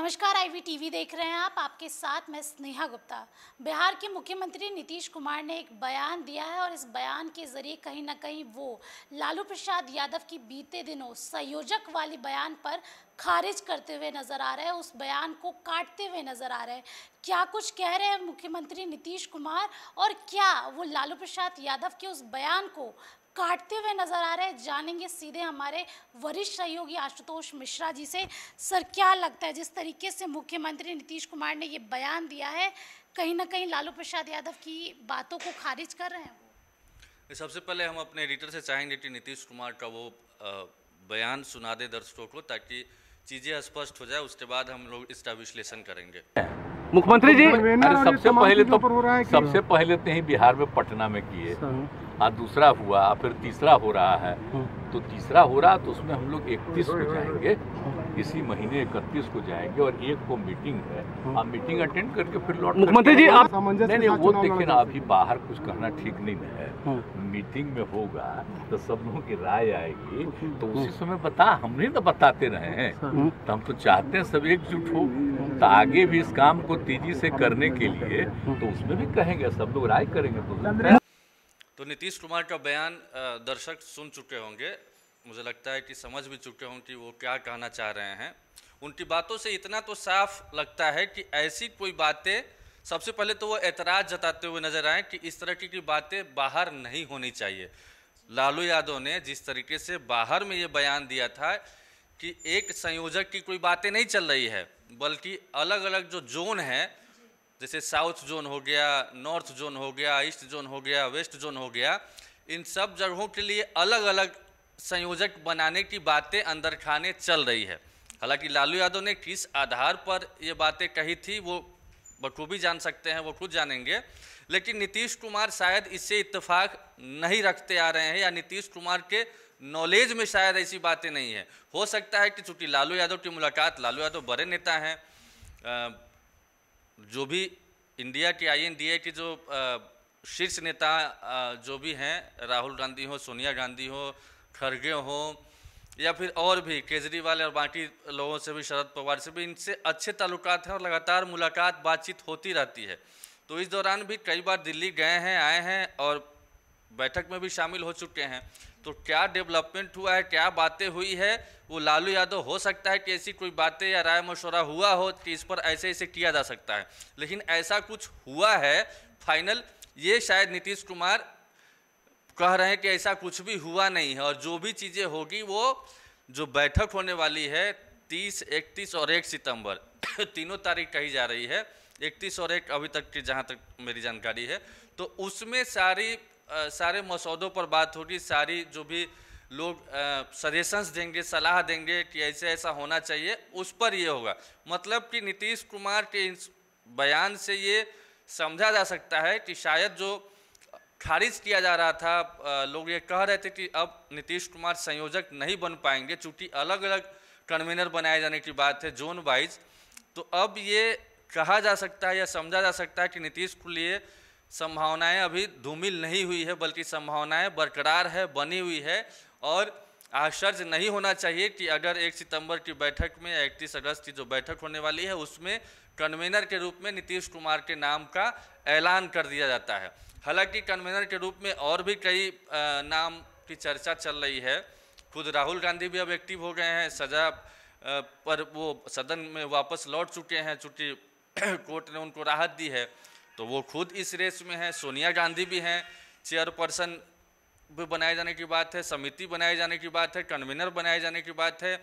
नमस्कार ivy TV देख रहे हैं आप आपके साथ मैं स्नेहा गुप्ता बिहार के मुख्यमंत्री नीतीश कुमार ने एक बयान दिया है और इस बयान के जरिए कहीं ना कहीं वो लालू प्रसाद यादव की बीते दिनों संयोजक वाली बयान पर खारिज करते हुए नज़र आ रहे हैं उस बयान को काटते हुए नज़र आ रहे हैं क्या कुछ कह रहे हैं मुख्यमंत्री नीतीश कुमार और क्या वो लालू प्रसाद यादव के उस बयान को काटते हुए नजर आ रहे हैं जानेंगे सीधे हमारे वरिष्ठ सहयोगी आशुतोष मिश्रा जी से सर क्या लगता है जिस तरीके से मुख्यमंत्री नीतीश कुमार ने ये बयान दिया है कहीं ना कहीं लालू प्रसाद यादव की बातों को खारिज कर रहे हैं वो सबसे पहले हम अपने एडिटर से चाहेंगे कि नीतीश कुमार का वो बयान सुना दे दर्शकों को ताकि चीज़ें स्पष्ट हो जाए उसके बाद हम लोग इसका विश्लेषण करेंगे मुख्यमंत्री जी तो सबसे पहले तो सबसे पहले तो ही बिहार में पटना में किए और हाँ, दूसरा हुआ फिर तीसरा हो रहा है हम्म। तो तीसरा हो रहा तो उसमें हम लोग इकतीस को हाँ, हाँ, हाँ। जाएंगे इसी महीने इकतीस को जाएंगे और एक को मीटिंग है आप मीटिंग अटेंड करके फिर लौट मुख्यमंत्री जी आप नहीं नहीं वो देखिए ना अभी बाहर कुछ कहना ठीक नहीं है मीटिंग में होगा तो सब लोगों की राय आएगी तो उसी समय बता हम नहीं तो बताते रहे हैं तो हम तो चाहते हैं सब एकजुट हो तो आगे भी इस काम को तेजी से करने के लिए तो उसमें भी कहेंगे सब लोग राय करेंगे तो, तो नीतीश कुमार का बयान दर्शक सुन चुके होंगे मुझे लगता है कि समझ भी चुके हों कि वो क्या कहना चाह रहे हैं उनकी बातों से इतना तो साफ लगता है कि ऐसी कोई बातें सबसे पहले तो वो एतराज़ जताते हुए नजर आए कि इस तरह की बातें बाहर नहीं होनी चाहिए लालू यादव ने जिस तरीके से बाहर में ये बयान दिया था कि एक संयोजक की कोई बातें नहीं चल रही है बल्कि अलग अलग जो जोन है जैसे साउथ जोन हो गया नॉर्थ जोन हो गया ईस्ट जोन हो गया वेस्ट जोन हो गया इन सब जगहों के लिए अलग अलग संयोजक बनाने की बातें अंदर खाने चल रही है हालांकि लालू यादव ने किस आधार पर ये बातें कही थी वो बखूबी जान सकते हैं वो खुद जानेंगे लेकिन नीतीश कुमार शायद इससे इत्तेफाक नहीं रखते आ रहे हैं या नीतीश कुमार के नॉलेज में शायद ऐसी बातें नहीं है हो सकता है कि चूँकि लालू यादव की मुलाकात लालू यादव बड़े नेता हैं जो भी इंडिया के ए के जो शीर्ष नेता जो भी हैं राहुल गांधी हो सोनिया गांधी हो खड़गे हों या फिर और भी केजरीवाल और बाकी लोगों से भी शरद पवार से भी इनसे अच्छे ताल्लुकात हैं और लगातार मुलाकात बातचीत होती रहती है तो इस दौरान भी कई बार दिल्ली गए हैं आए हैं और बैठक में भी शामिल हो चुके हैं तो क्या डेवलपमेंट हुआ है क्या बातें हुई है वो लालू यादव हो सकता है कि ऐसी कोई बातें या राय मशवरा हुआ हो कि इस पर ऐसे ऐसे किया जा सकता है लेकिन ऐसा कुछ हुआ है फाइनल ये शायद नीतीश कुमार कह रहे हैं कि ऐसा कुछ भी हुआ नहीं है और जो भी चीज़ें होगी वो जो बैठक होने वाली है तीस इकतीस और एक सितंबर तीनों तारीख कही जा रही है इकतीस और एक अभी तक की जहाँ तक मेरी जानकारी है तो उसमें सारी आ, सारे मसौदों पर बात होगी सारी जो भी लोग सजेशंस देंगे सलाह देंगे कि ऐसे ऐसा होना चाहिए उस पर ये होगा मतलब कि नीतीश कुमार के इस बयान से ये समझा जा सकता है कि शायद जो खारिज किया जा रहा था लोग ये कह रहे थे कि अब नीतीश कुमार संयोजक नहीं बन पाएंगे चूँकि अलग अलग कन्वीनर बनाए जाने की बात है जोन वाइज तो अब ये कहा जा सकता है या समझा जा सकता है कि नीतीश के लिए संभावनाएं अभी धूमिल नहीं हुई है बल्कि संभावनाएं बरकरार है बनी हुई है और आश्चर्य नहीं होना चाहिए कि अगर एक सितंबर की बैठक में या इकतीस अगस्त की जो बैठक होने वाली है उसमें कन्वेनर के रूप में नीतीश कुमार के नाम का ऐलान कर दिया जाता है हालांकि कन्वेनर के रूप में और भी कई नाम की चर्चा चल रही है खुद राहुल गांधी भी अब एक्टिव हो गए हैं सजा पर वो सदन में वापस लौट चुके हैं चूँकि कोर्ट ने उनको राहत दी है तो वो खुद इस रेस में हैं सोनिया गांधी भी हैं चेयरपर्सन भी बनाए जाने की बात है समिति बनाए जाने की बात है कन्वीनर बनाए जाने की बात है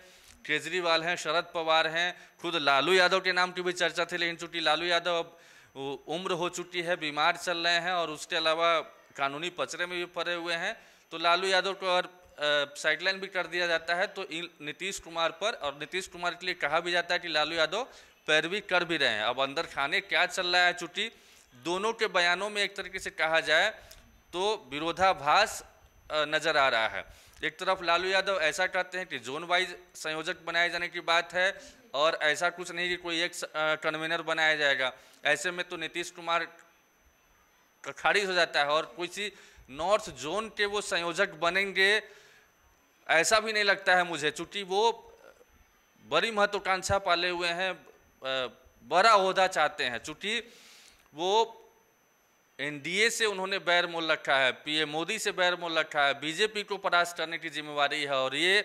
केजरीवाल हैं शरद पवार हैं खुद लालू यादव के नाम की भी चर्चा थी लेकिन चूँकि लालू यादव अब उम्र हो चुकी है बीमार चल रहे हैं और उसके अलावा कानूनी पचरे में भी पड़े हुए हैं तो लालू यादव को अगर साइडलाइन भी कर दिया जाता है तो नीतीश कुमार पर और नीतीश कुमार के लिए कहा भी जाता है कि लालू यादव पैरवी कर भी रहे हैं अब अंदर खाने क्या चल रहा है चुट्टी दोनों के बयानों में एक तरीके से कहा जाए तो विरोधाभास नज़र आ रहा है एक तरफ लालू यादव ऐसा कहते हैं कि जोन वाइज संयोजक बनाए जाने की बात है और ऐसा कुछ नहीं कि कोई एक कन्वेनर बनाया जाएगा ऐसे में तो नीतीश कुमार खारिज हो जाता है और किसी नॉर्थ जोन के वो संयोजक बनेंगे ऐसा भी नहीं लगता है मुझे चूँकि वो बड़ी महत्वाकांक्षा पाले हुए हैं बड़ा अहदा चाहते हैं चूँकि वो एनडीए से उन्होंने बैर मोल रखा है पीएम मोदी से बैर मोल रखा है बीजेपी को परास्त करने की जिम्मेवारी है और ये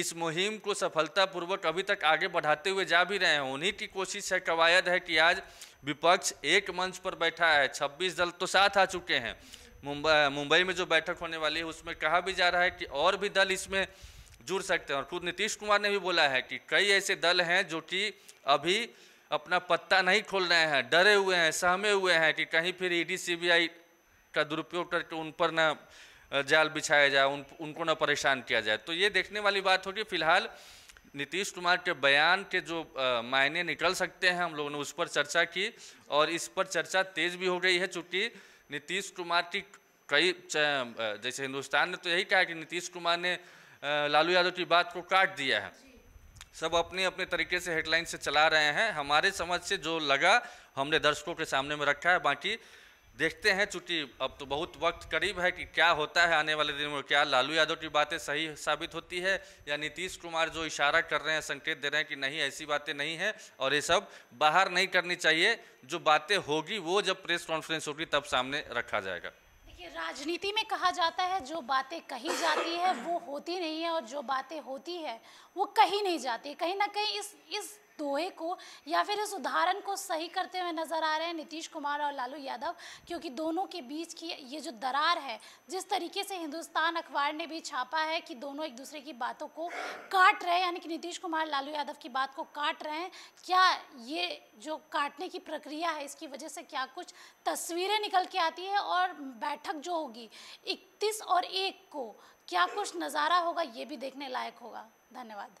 इस मुहिम को सफलतापूर्वक अभी तक आगे बढ़ाते हुए जा भी रहे हैं उन्हीं की कोशिश है कवायद है कि आज विपक्ष एक मंच पर बैठा है 26 दल तो साथ आ चुके हैं मुंबई मुंबई में जो बैठक होने वाली है उसमें कहा भी जा रहा है कि और भी दल इसमें जुड़ सकते हैं और खुद नीतीश कुमार ने भी बोला है कि कई ऐसे दल हैं जो कि अभी अपना पत्ता नहीं खोल रहे हैं डरे हुए हैं सहमे हुए हैं कि कहीं फिर ईडी सीबीआई का दुरुपयोग करके उन पर ना जाल बिछाया जाए उन उनको ना परेशान किया जाए तो ये देखने वाली बात होगी फिलहाल नीतीश कुमार के बयान के जो मायने निकल सकते हैं हम लोगों ने उस पर चर्चा की और इस पर चर्चा तेज भी हो गई है चूँकि नीतीश कुमार की कई जैसे हिंदुस्तान ने तो यही कहा कि नीतीश कुमार ने लालू यादव की बात को काट दिया है सब अपने अपने तरीके से हेडलाइन से चला रहे हैं हमारे समझ से जो लगा हमने दर्शकों के सामने में रखा है बाकी देखते हैं चूंकि अब तो बहुत वक्त करीब है कि क्या होता है आने वाले दिनों में क्या लालू यादव की बातें सही साबित होती है या नीतीश कुमार जो इशारा कर रहे हैं संकेत दे रहे हैं कि नहीं ऐसी बातें नहीं हैं और ये सब बाहर नहीं करनी चाहिए जो बातें होगी वो जब प्रेस कॉन्फ्रेंस होगी तब सामने रखा जाएगा देखिए राजनीति में कहा जाता है जो बातें कही जाती है वो होती नहीं है और जो बातें होती है वो कही नहीं जाती कहीं ना कहीं इस इस दोहे को या फिर इस उदाहरण को सही करते हुए नजर आ रहे हैं नीतीश कुमार और लालू यादव क्योंकि दोनों के बीच की ये जो दरार है जिस तरीके से हिंदुस्तान अखबार ने भी छापा है कि दोनों एक दूसरे की बातों को काट रहे हैं यानी कि नीतीश कुमार लालू यादव की बात को काट रहे हैं क्या ये जो काटने की प्रक्रिया है इसकी वजह से क्या कुछ तस्वीरें निकल के आती है और बैठक जो होगी इकतीस और एक को क्या कुछ नज़ारा होगा ये भी देखने लायक होगा धन्यवाद